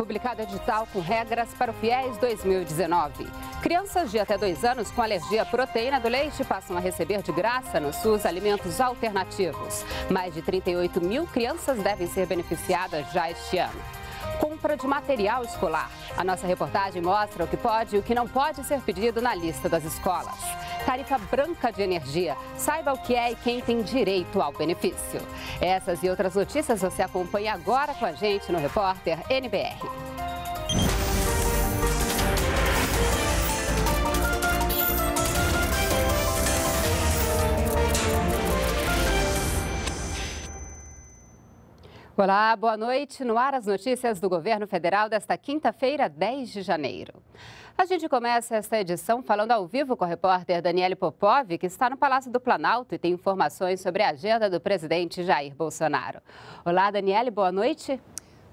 publicado edital com regras para o FIES 2019. Crianças de até dois anos com alergia à proteína do leite passam a receber de graça no SUS alimentos alternativos. Mais de 38 mil crianças devem ser beneficiadas já este ano compra de material escolar. A nossa reportagem mostra o que pode e o que não pode ser pedido na lista das escolas. Tarifa branca de energia. Saiba o que é e quem tem direito ao benefício. Essas e outras notícias você acompanha agora com a gente no Repórter NBR. Olá, boa noite. No ar as notícias do governo federal desta quinta-feira, 10 de janeiro. A gente começa esta edição falando ao vivo com a repórter Daniele Popov, que está no Palácio do Planalto e tem informações sobre a agenda do presidente Jair Bolsonaro. Olá, Daniele, boa noite.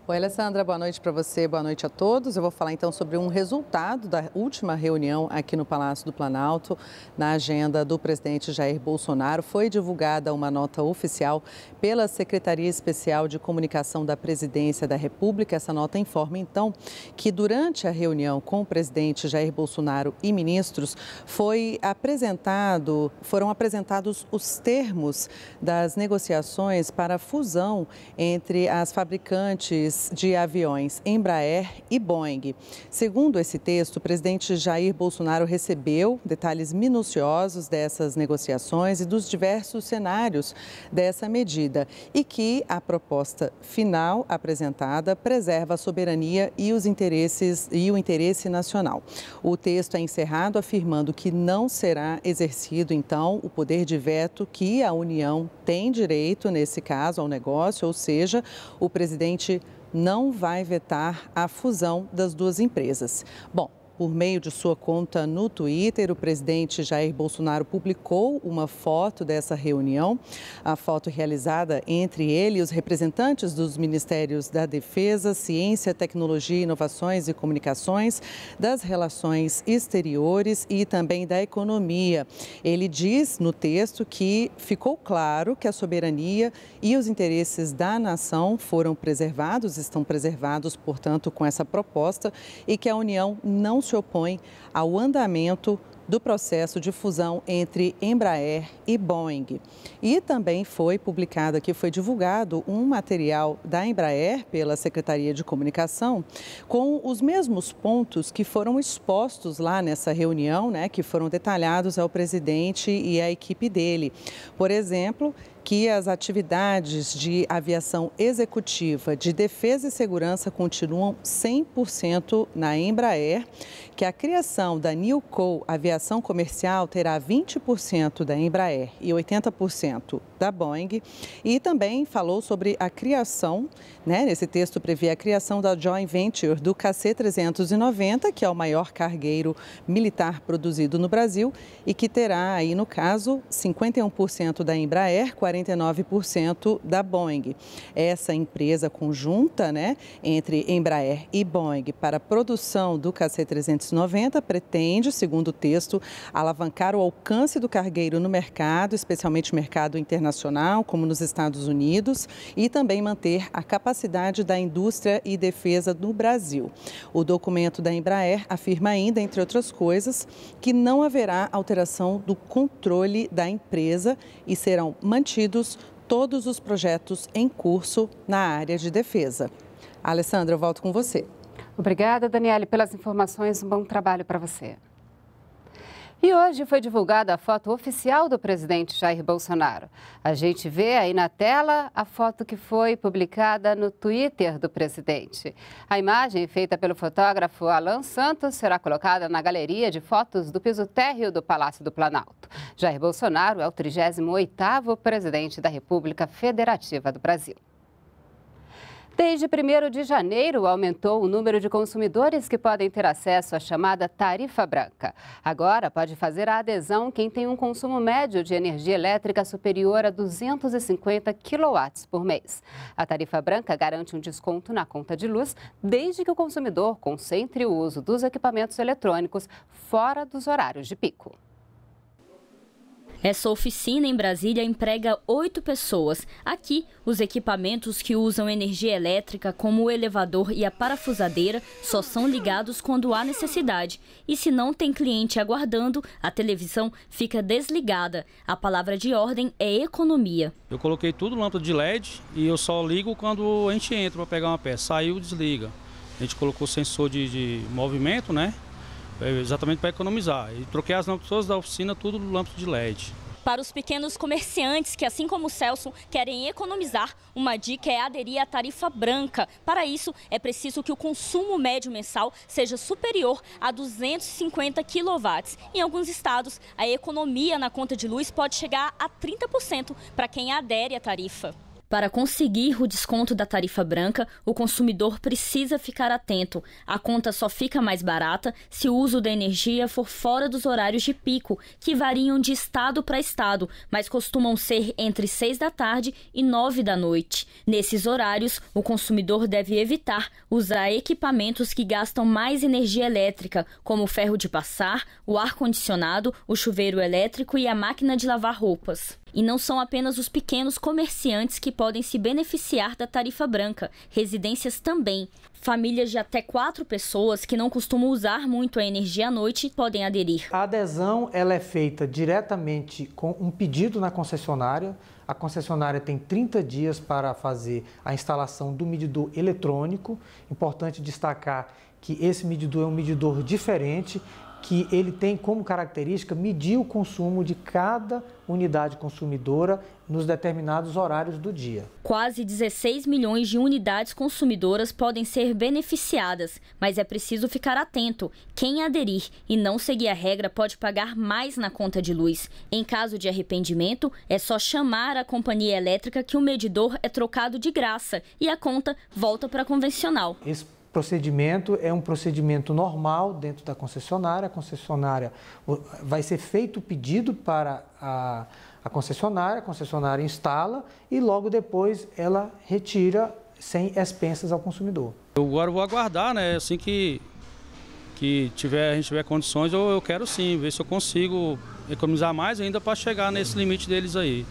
Oi, Alessandra, boa noite para você, boa noite a todos. Eu vou falar então sobre um resultado da última reunião aqui no Palácio do Planalto, na agenda do presidente Jair Bolsonaro. Foi divulgada uma nota oficial pela Secretaria Especial de Comunicação da Presidência da República. Essa nota informa então que durante a reunião com o presidente Jair Bolsonaro e ministros foi apresentado, foram apresentados os termos das negociações para a fusão entre as fabricantes fabricantes de aviões Embraer e Boeing. Segundo esse texto, o presidente Jair Bolsonaro recebeu detalhes minuciosos dessas negociações e dos diversos cenários dessa medida e que a proposta final apresentada preserva a soberania e os interesses e o interesse nacional. O texto é encerrado afirmando que não será exercido então o poder de veto que a União tem direito nesse caso ao negócio, ou seja, o presidente não vai vetar a fusão das duas empresas. Bom, por meio de sua conta no Twitter, o presidente Jair Bolsonaro publicou uma foto dessa reunião. A foto realizada entre ele e os representantes dos ministérios da Defesa, Ciência, Tecnologia, Inovações e Comunicações, das Relações Exteriores e também da Economia. Ele diz no texto que ficou claro que a soberania e os interesses da nação foram preservados, estão preservados, portanto, com essa proposta e que a União não se opõe ao andamento do processo de fusão entre Embraer e Boeing. E também foi publicado aqui, foi divulgado um material da Embraer pela Secretaria de Comunicação com os mesmos pontos que foram expostos lá nessa reunião, né, que foram detalhados ao presidente e à equipe dele. Por exemplo, que as atividades de aviação executiva de defesa e segurança continuam 100% na Embraer, que a criação da Newco Aviação Comercial terá 20% da Embraer e 80% da Boeing, e também falou sobre a criação, né, nesse texto prevê a criação da joint venture do KC-390, que é o maior cargueiro militar produzido no Brasil e que terá aí, no caso, 51% da Embraer, 40 49% da Boeing. Essa empresa conjunta, né, entre Embraer e Boeing para a produção do KC-390 pretende, segundo o texto, alavancar o alcance do cargueiro no mercado, especialmente mercado internacional, como nos Estados Unidos, e também manter a capacidade da indústria e defesa do Brasil. O documento da Embraer afirma ainda, entre outras coisas, que não haverá alteração do controle da empresa e serão mantidos todos os projetos em curso na área de defesa. Alessandra, eu volto com você. Obrigada, Daniele, pelas informações. Um bom trabalho para você. E hoje foi divulgada a foto oficial do presidente Jair Bolsonaro. A gente vê aí na tela a foto que foi publicada no Twitter do presidente. A imagem, feita pelo fotógrafo Alan Santos, será colocada na galeria de fotos do piso térreo do Palácio do Planalto. Jair Bolsonaro é o 38º presidente da República Federativa do Brasil. Desde 1 de janeiro, aumentou o número de consumidores que podem ter acesso à chamada tarifa branca. Agora, pode fazer a adesão quem tem um consumo médio de energia elétrica superior a 250 kW por mês. A tarifa branca garante um desconto na conta de luz, desde que o consumidor concentre o uso dos equipamentos eletrônicos fora dos horários de pico. Essa oficina em Brasília emprega oito pessoas. Aqui, os equipamentos que usam energia elétrica, como o elevador e a parafusadeira, só são ligados quando há necessidade. E se não tem cliente aguardando, a televisão fica desligada. A palavra de ordem é economia. Eu coloquei tudo lâmpada de LED e eu só ligo quando a gente entra para pegar uma peça. Saiu, desliga. A gente colocou sensor de, de movimento, né? É, exatamente para economizar. E troquei as lâmpadas da oficina, tudo lâmpada de LED. Para os pequenos comerciantes que, assim como o Celso, querem economizar, uma dica é aderir à tarifa branca. Para isso, é preciso que o consumo médio mensal seja superior a 250 kW. Em alguns estados, a economia na conta de luz pode chegar a 30% para quem adere à tarifa. Para conseguir o desconto da tarifa branca, o consumidor precisa ficar atento. A conta só fica mais barata se o uso da energia for fora dos horários de pico, que variam de estado para estado, mas costumam ser entre 6 da tarde e 9 da noite. Nesses horários, o consumidor deve evitar usar equipamentos que gastam mais energia elétrica, como o ferro de passar, o ar-condicionado, o chuveiro elétrico e a máquina de lavar roupas. E não são apenas os pequenos comerciantes que podem se beneficiar da tarifa branca, residências também. Famílias de até quatro pessoas que não costumam usar muito a energia à noite podem aderir. A adesão ela é feita diretamente com um pedido na concessionária. A concessionária tem 30 dias para fazer a instalação do medidor eletrônico. Importante destacar que esse medidor é um medidor diferente, que ele tem como característica medir o consumo de cada unidade consumidora nos determinados horários do dia. Quase 16 milhões de unidades consumidoras podem ser beneficiadas, mas é preciso ficar atento. Quem aderir e não seguir a regra pode pagar mais na conta de luz. Em caso de arrependimento, é só chamar a companhia elétrica que o medidor é trocado de graça e a conta volta para a convencional. Esse procedimento é um procedimento normal dentro da concessionária. A concessionária vai ser feito o pedido para a, a concessionária, a concessionária instala e logo depois ela retira sem expensas ao consumidor. Eu agora vou aguardar, né? Assim que, que tiver, a gente tiver condições, eu, eu quero sim, ver se eu consigo economizar mais ainda para chegar nesse limite deles aí.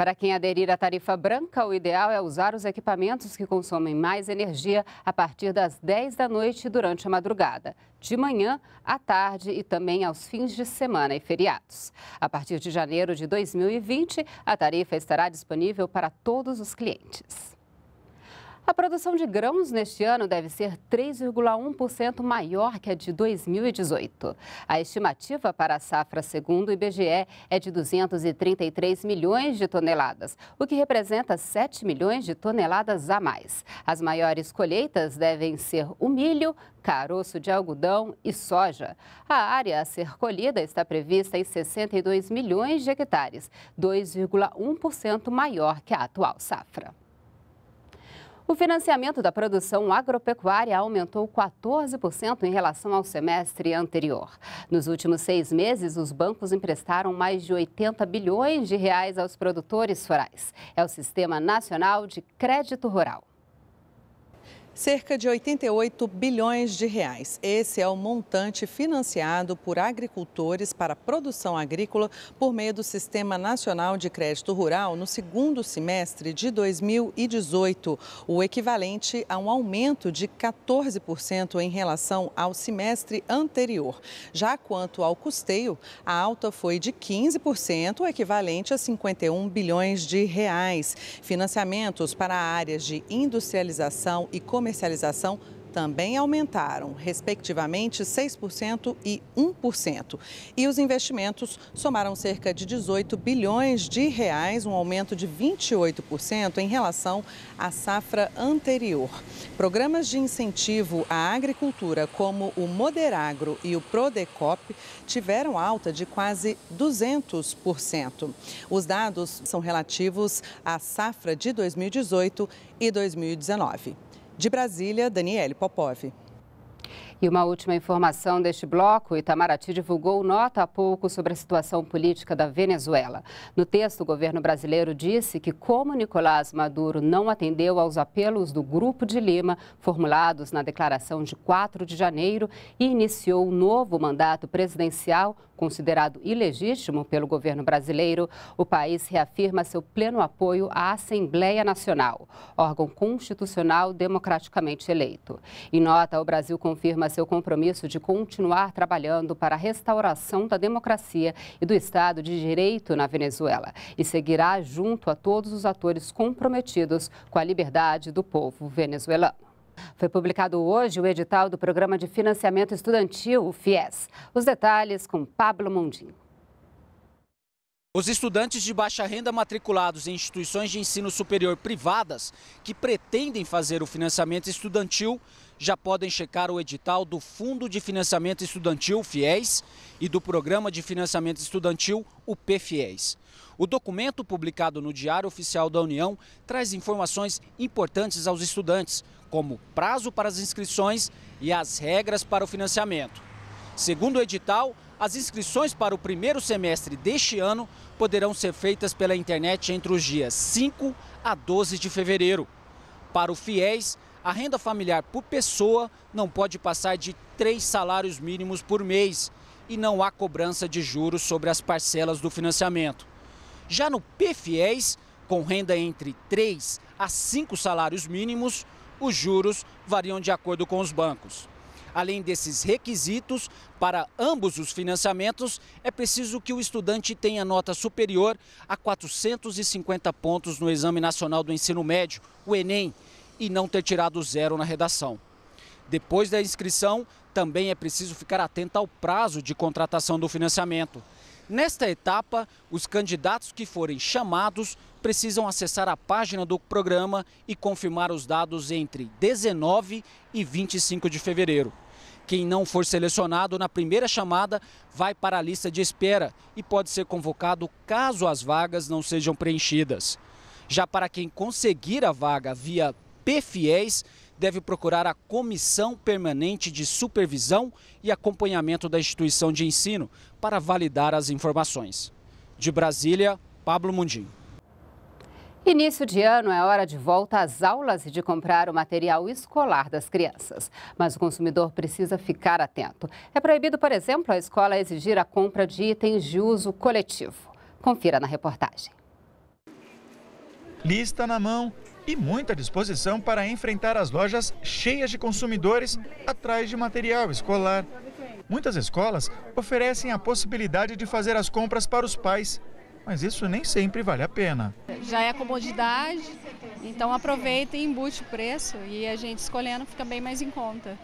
Para quem aderir à tarifa branca, o ideal é usar os equipamentos que consomem mais energia a partir das 10 da noite durante a madrugada, de manhã, à tarde e também aos fins de semana e feriados. A partir de janeiro de 2020, a tarifa estará disponível para todos os clientes. A produção de grãos neste ano deve ser 3,1% maior que a de 2018. A estimativa para a safra, segundo o IBGE, é de 233 milhões de toneladas, o que representa 7 milhões de toneladas a mais. As maiores colheitas devem ser o milho, caroço de algodão e soja. A área a ser colhida está prevista em 62 milhões de hectares, 2,1% maior que a atual safra. O financiamento da produção agropecuária aumentou 14% em relação ao semestre anterior. Nos últimos seis meses, os bancos emprestaram mais de 80 bilhões de reais aos produtores rurais. É o Sistema Nacional de Crédito Rural cerca de 88 bilhões de reais. Esse é o montante financiado por agricultores para a produção agrícola por meio do Sistema Nacional de Crédito Rural no segundo semestre de 2018, o equivalente a um aumento de 14% em relação ao semestre anterior. Já quanto ao custeio, a alta foi de 15%, o equivalente a 51 bilhões de reais. Financiamentos para áreas de industrialização e comercialização comercialização também aumentaram, respectivamente 6% e 1%. E os investimentos somaram cerca de 18 bilhões de reais, um aumento de 28% em relação à safra anterior. Programas de incentivo à agricultura, como o Moderagro e o Prodecop, tiveram alta de quase 200%. Os dados são relativos à safra de 2018 e 2019. De Brasília, Daniele Popov. E uma última informação deste bloco: Itamaraty divulgou nota há pouco sobre a situação política da Venezuela. No texto, o governo brasileiro disse que, como Nicolás Maduro não atendeu aos apelos do Grupo de Lima, formulados na declaração de 4 de janeiro, e iniciou um novo mandato presidencial, considerado ilegítimo pelo governo brasileiro, o país reafirma seu pleno apoio à Assembleia Nacional, órgão constitucional democraticamente eleito. Em nota, o Brasil confirma seu compromisso de continuar trabalhando para a restauração da democracia e do Estado de Direito na Venezuela e seguirá junto a todos os atores comprometidos com a liberdade do povo venezuelano. Foi publicado hoje o edital do Programa de Financiamento Estudantil, o FIES. Os detalhes com Pablo Mondinho. Os estudantes de baixa renda matriculados em instituições de ensino superior privadas que pretendem fazer o financiamento estudantil já podem checar o edital do Fundo de Financiamento Estudantil, FIES, e do Programa de Financiamento Estudantil, o PFIES. O documento, publicado no Diário Oficial da União, traz informações importantes aos estudantes, como prazo para as inscrições e as regras para o financiamento. Segundo o edital, as inscrições para o primeiro semestre deste ano poderão ser feitas pela internet entre os dias 5 a 12 de fevereiro. Para o FIES, a renda familiar por pessoa não pode passar de três salários mínimos por mês e não há cobrança de juros sobre as parcelas do financiamento. Já no PFIES, com renda entre 3 a 5 salários mínimos, os juros variam de acordo com os bancos. Além desses requisitos, para ambos os financiamentos, é preciso que o estudante tenha nota superior a 450 pontos no Exame Nacional do Ensino Médio, o Enem, e não ter tirado zero na redação. Depois da inscrição, também é preciso ficar atento ao prazo de contratação do financiamento. Nesta etapa, os candidatos que forem chamados precisam acessar a página do programa e confirmar os dados entre 19 e 25 de fevereiro. Quem não for selecionado na primeira chamada vai para a lista de espera e pode ser convocado caso as vagas não sejam preenchidas. Já para quem conseguir a vaga via PFIES deve procurar a Comissão Permanente de Supervisão e Acompanhamento da Instituição de Ensino para validar as informações. De Brasília, Pablo Mundim. Início de ano é hora de volta às aulas e de comprar o material escolar das crianças. Mas o consumidor precisa ficar atento. É proibido, por exemplo, a escola exigir a compra de itens de uso coletivo. Confira na reportagem. Lista na mão, e muita disposição para enfrentar as lojas cheias de consumidores atrás de material escolar. Muitas escolas oferecem a possibilidade de fazer as compras para os pais, mas isso nem sempre vale a pena. Já é comodidade, então aproveita e embute o preço e a gente escolhendo fica bem mais em conta.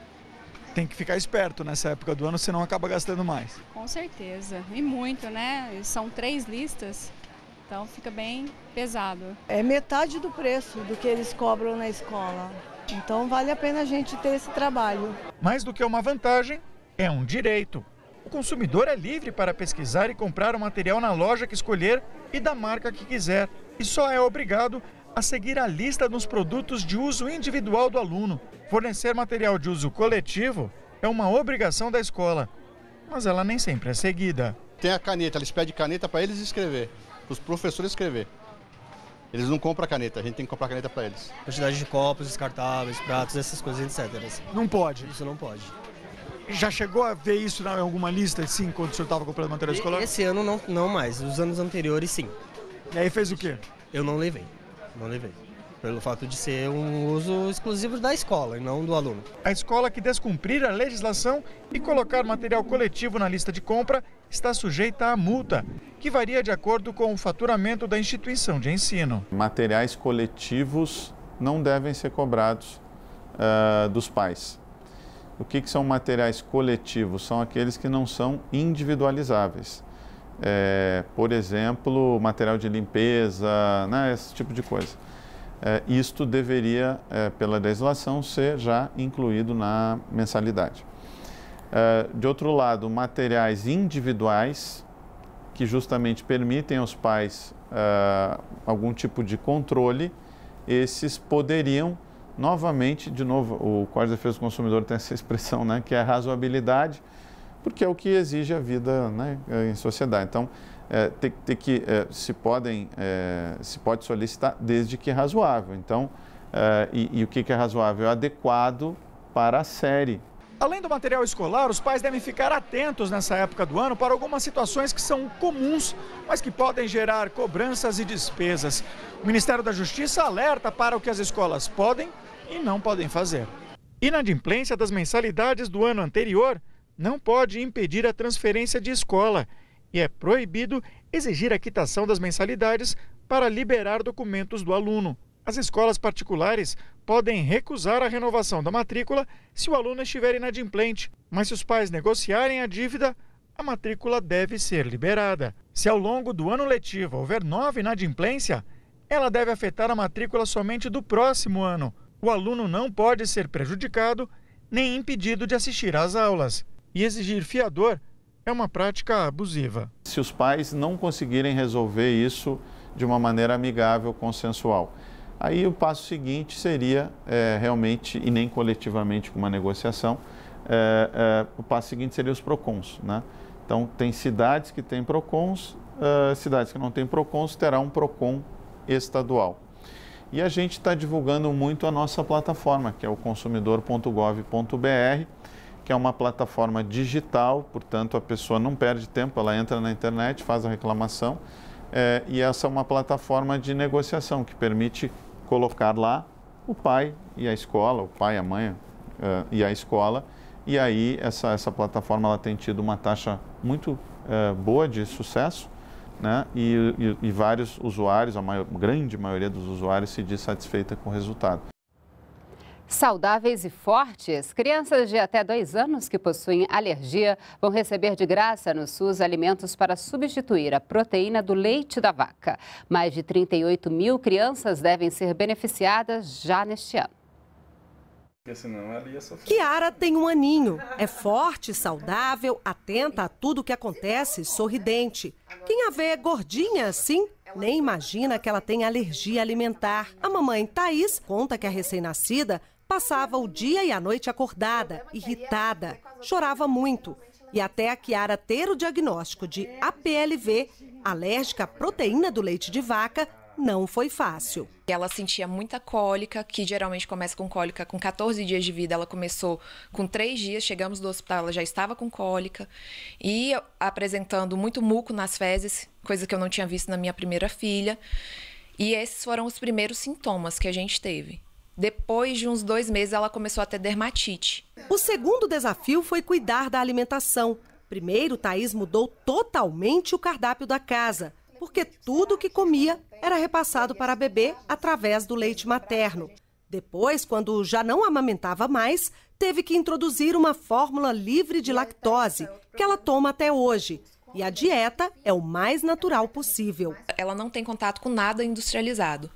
Tem que ficar esperto nessa época do ano, senão acaba gastando mais. Com certeza, e muito, né? São três listas, então fica bem pesado. É metade do preço do que eles cobram na escola. Então vale a pena a gente ter esse trabalho. Mais do que uma vantagem, é um direito. O consumidor é livre para pesquisar e comprar o material na loja que escolher e da marca que quiser. E só é obrigado a seguir a lista dos produtos de uso individual do aluno. Fornecer material de uso coletivo é uma obrigação da escola, mas ela nem sempre é seguida. Tem a caneta, eles pedem caneta para eles escrever os professores escrever. Eles não compram caneta, a gente tem que comprar caneta para eles. Quantidade de copos descartáveis, pratos, essas coisas, etc. Né? Não pode. Isso não pode. Já chegou a ver isso em alguma lista, Sim, quando o senhor estava comprando material escolar? Esse ano não, não mais, os anos anteriores sim. E aí fez o quê? Eu não levei, não levei. Pelo fato de ser um uso exclusivo da escola e não do aluno. A escola que descumprir a legislação e colocar material coletivo na lista de compra está sujeita a multa, que varia de acordo com o faturamento da instituição de ensino. Materiais coletivos não devem ser cobrados uh, dos pais. O que, que, são materiais coletivos? São aqueles que não são individualizáveis. É, por exemplo, material de limpeza, né, esse tipo de coisa. É, isto deveria, é, pela legislação, ser já incluído na mensalidade. Ah, de outro lado, materiais individuais, que justamente permitem aos pais uh, algum tipo de controle, esses poderiam novamente, de novo, o Código de Defesa do Consumidor tem essa expressão, né, que é a razoabilidade, porque é o que exige a vida né, em sociedade. Então, é, tem, tem que, é, se, podem, é, se pode solicitar desde que é razoável. Então, é, e, e, o que, que é razoável? É adequado para a série Além do material escolar, os pais devem ficar atentos nessa época do ano para algumas situações que são comuns, mas que podem gerar cobranças e despesas. O Ministério da Justiça alerta para o que as escolas podem e não podem fazer. Inadimplência das mensalidades do ano anterior não pode impedir a transferência de escola e é proibido exigir a quitação das mensalidades para liberar documentos do aluno as escolas particulares podem recusar a renovação da matrícula se o aluno estiver inadimplente, mas se os pais negociarem a dívida, a matrícula deve ser liberada. Se ao longo do ano letivo houver nova inadimplência, ela deve afetar a matrícula somente do próximo ano. O aluno não pode ser prejudicado nem impedido de assistir às aulas. E exigir fiador é uma prática abusiva. Se os pais não conseguirem resolver isso de uma maneira amigável, consensual, Aí o passo seguinte seria é, realmente, e nem coletivamente com uma negociação, é, é, o passo seguinte seria os PROCONs. Né? Então, tem cidades que têm PROCONs, é, cidades que não têm PROCONs terá um PROCON estadual. E a gente está divulgando muito a nossa plataforma, que é o consumidor.gov.br, que é uma plataforma digital, portanto a pessoa não perde tempo, ela entra na internet, faz a reclamação, é, e essa é uma plataforma de negociação que permite colocar lá o pai e a escola, o pai, a mãe uh, e a escola. E aí essa, essa plataforma ela tem tido uma taxa muito uh, boa de sucesso né? E, e, e vários usuários, a maior, grande maioria dos usuários se diz satisfeita com o resultado. Saudáveis e fortes, crianças de até dois anos que possuem alergia vão receber de graça no SUS alimentos para substituir a proteína do leite da vaca. Mais de 38 mil crianças devem ser beneficiadas já neste ano. Kiara tem um aninho. É forte, saudável, atenta a tudo que acontece, sorridente. Quem a vê gordinha assim, nem imagina que ela tem alergia alimentar. A mamãe Thaís conta que a recém-nascida Passava o dia e a noite acordada, é é irritada, chorava muito. Né? E até a Kiara ter o diagnóstico de é, APLV, alérgica à né? proteína do leite de vaca, não foi fácil. Ela sentia muita cólica, que geralmente começa com cólica com 14 dias de vida. Ela começou com 3 dias, chegamos do hospital, ela já estava com cólica. E apresentando muito muco nas fezes, coisa que eu não tinha visto na minha primeira filha. E esses foram os primeiros sintomas que a gente teve. Depois de uns dois meses, ela começou a ter dermatite. O segundo desafio foi cuidar da alimentação. Primeiro, Thaís mudou totalmente o cardápio da casa, porque tudo que comia era repassado para a bebê através do leite materno. Depois, quando já não amamentava mais, teve que introduzir uma fórmula livre de lactose, que ela toma até hoje. E a dieta é o mais natural possível. Ela não tem contato com nada industrializado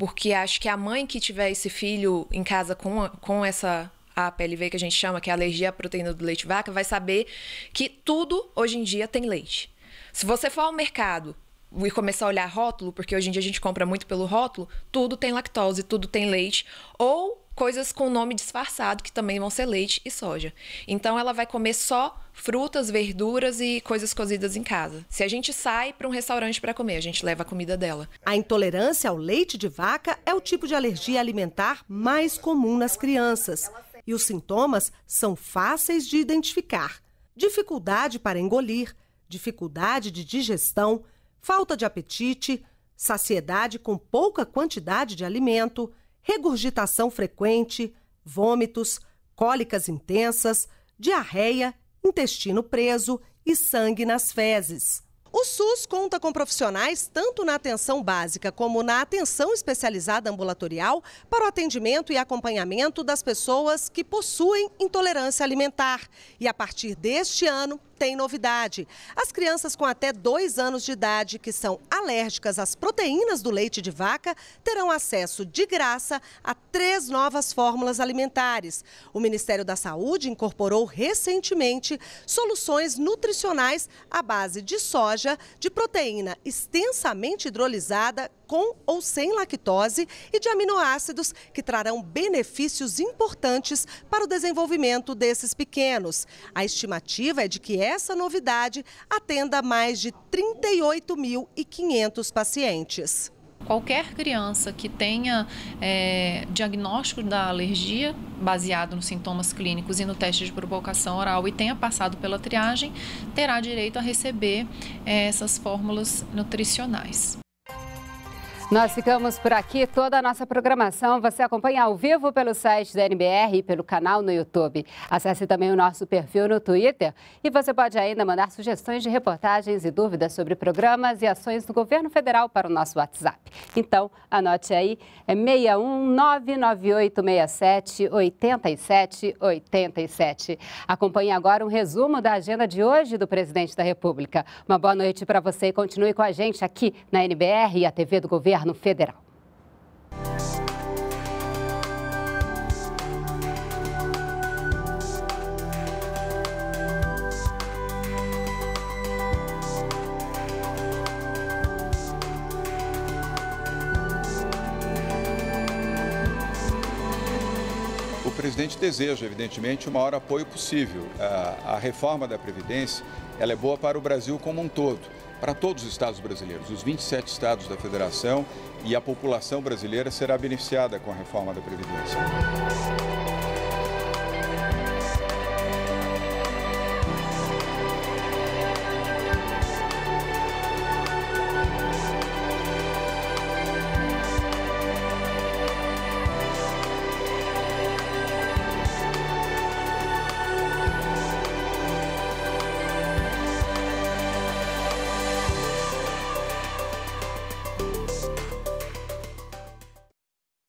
porque acho que a mãe que tiver esse filho em casa com, com essa a PLV que a gente chama, que é alergia à proteína do leite de vaca, vai saber que tudo hoje em dia tem leite. Se você for ao mercado e começar a olhar rótulo, porque hoje em dia a gente compra muito pelo rótulo, tudo tem lactose, tudo tem leite, ou coisas com nome disfarçado, que também vão ser leite e soja. Então ela vai comer só frutas, verduras e coisas cozidas em casa. Se a gente sai para um restaurante para comer, a gente leva a comida dela. A intolerância ao leite de vaca é o tipo de alergia alimentar mais comum nas crianças. E os sintomas são fáceis de identificar: dificuldade para engolir, dificuldade de digestão, falta de apetite, saciedade com pouca quantidade de alimento regurgitação frequente, vômitos, cólicas intensas, diarreia, intestino preso e sangue nas fezes. O SUS conta com profissionais tanto na atenção básica como na atenção especializada ambulatorial para o atendimento e acompanhamento das pessoas que possuem intolerância alimentar. E a partir deste ano, tem novidade. As crianças com até dois anos de idade que são alérgicas às proteínas do leite de vaca terão acesso de graça a três novas fórmulas alimentares. O Ministério da Saúde incorporou recentemente soluções nutricionais à base de soja, de proteína extensamente hidrolisada, com ou sem lactose e de aminoácidos que trarão benefícios importantes para o desenvolvimento desses pequenos. A estimativa é de que essa novidade atenda mais de 38.500 pacientes. Qualquer criança que tenha é, diagnóstico da alergia baseado nos sintomas clínicos e no teste de provocação oral e tenha passado pela triagem, terá direito a receber é, essas fórmulas nutricionais. Nós ficamos por aqui. Toda a nossa programação você acompanha ao vivo pelo site da NBR e pelo canal no YouTube. Acesse também o nosso perfil no Twitter e você pode ainda mandar sugestões de reportagens e dúvidas sobre programas e ações do governo federal para o nosso WhatsApp. Então, anote aí, é 61998678787. Acompanhe agora um resumo da agenda de hoje do presidente da República. Uma boa noite para você e continue com a gente aqui na NBR e a TV do Governo governo federal. O presidente deseja, evidentemente, o maior apoio possível. A, reforma da Previdência ela é boa para o Brasil como um todo para todos os estados brasileiros. Os 27 estados da federação e a população brasileira será beneficiada com a reforma da Previdência.